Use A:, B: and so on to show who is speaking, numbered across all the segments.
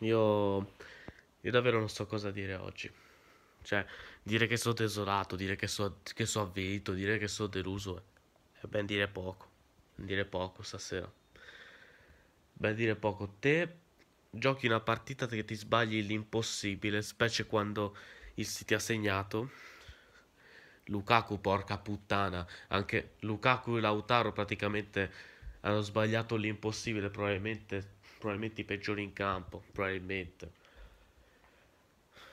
A: Io, io davvero non so cosa dire oggi. Cioè, dire che sono desolato, dire che sono che so avvilito, dire che sono deluso, è ben dire poco. Ben dire poco stasera. Ben dire poco. Te giochi una partita che ti sbagli l'impossibile, specie quando il si ti ha segnato. Lukaku, porca puttana. Anche Lukaku e Lautaro praticamente hanno sbagliato l'impossibile, probabilmente probabilmente i peggiori in campo, probabilmente.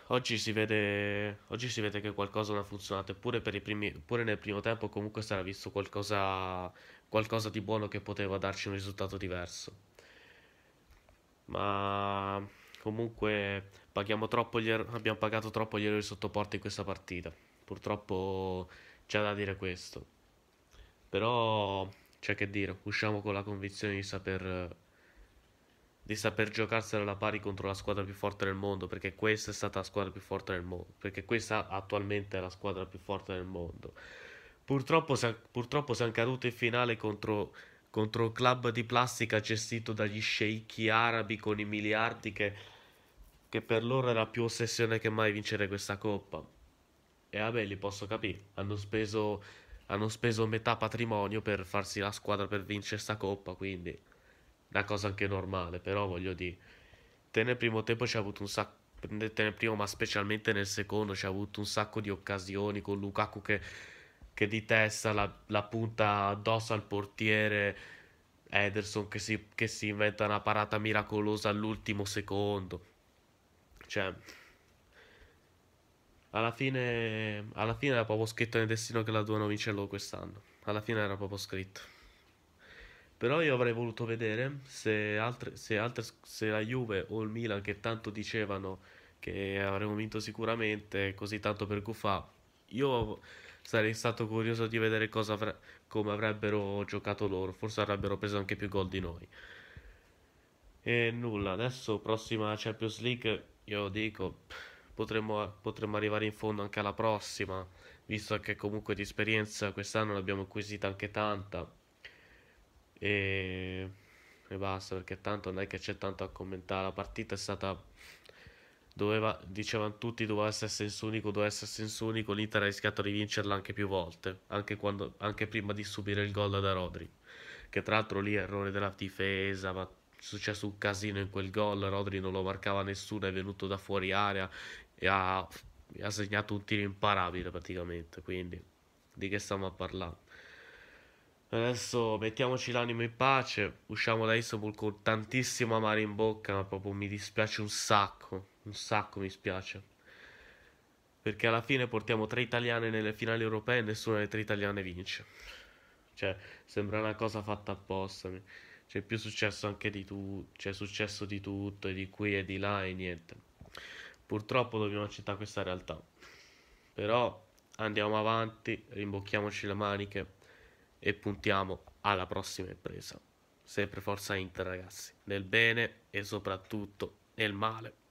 A: Oggi si, vede, oggi si vede che qualcosa non ha funzionato, eppure, primi, eppure nel primo tempo comunque si era visto qualcosa, qualcosa di buono che poteva darci un risultato diverso. Ma comunque er- abbiamo pagato troppo gli errori sottoporti in questa partita. Purtroppo c'è da dire questo. Però c'è che dire, usciamo con la convinzione di saper di saper giocarsela alla pari contro la squadra più forte del mondo, perché questa è stata la squadra più forte del mondo, perché questa attualmente è la squadra più forte del mondo. Purtroppo, sa- purtroppo siamo caduti in finale contro, contro un club di plastica gestito dagli sceicchi arabi con i miliardi che, che per loro era più ossessione che mai vincere questa coppa. E vabbè, li posso capire, hanno speso, hanno speso metà patrimonio per farsi la squadra per vincere questa coppa, quindi una cosa anche normale, però voglio dire, te nel primo tempo ci ha avuto un sacco te nel primo ma specialmente nel secondo ci ha avuto un sacco di occasioni con Lukaku che, che di testa la, la, punta addosso al portiere Ederson che si, che si inventa una parata miracolosa all'ultimo secondo cioè alla fine, alla fine era proprio scritto nel destino che la 2 non vincerlo quest'anno alla fine era proprio scritto però io avrei voluto vedere se, altre, se, altre, se la Juve o il Milan che tanto dicevano che avremmo vinto sicuramente, così tanto per Gufà, io sarei stato curioso di vedere avre- come avrebbero giocato loro, forse avrebbero preso anche più gol di noi. E nulla, adesso prossima Champions League, io dico, potremmo, potremmo arrivare in fondo anche alla prossima, visto che comunque di esperienza quest'anno ne abbiamo acquisita anche tanta e, e basta perché tanto non è che c'è tanto a commentare. La partita è stata doveva, dicevano tutti doveva essere senso unico, doveva essere senso unico, l'Inter ha rischiato di vincerla anche più volte, anche, quando, anche prima di subire il gol da Rodri, che tra l'altro lì è errore della difesa, ma è successo un casino in quel gol, Rodri non lo marcava nessuno, è venuto da fuori area e ha, ha segnato un tiro imparabile praticamente, quindi di che stiamo a parlare? Adesso mettiamoci l'animo in pace, usciamo da Istanbul con tantissimo amare in bocca, ma proprio mi dispiace un sacco, un sacco mi spiace. Perché alla fine portiamo tre italiane nelle finali europee e nessuna delle tre italiane vince. Cioè, sembra una cosa fatta apposta. C'è più successo anche di tutto, c'è successo di tutto e di qui e di là e niente. Purtroppo dobbiamo accettare questa realtà. Però andiamo avanti, rimbocchiamoci le maniche e puntiamo alla prossima impresa. Sempre forza Inter ragazzi, nel bene e soprattutto nel male.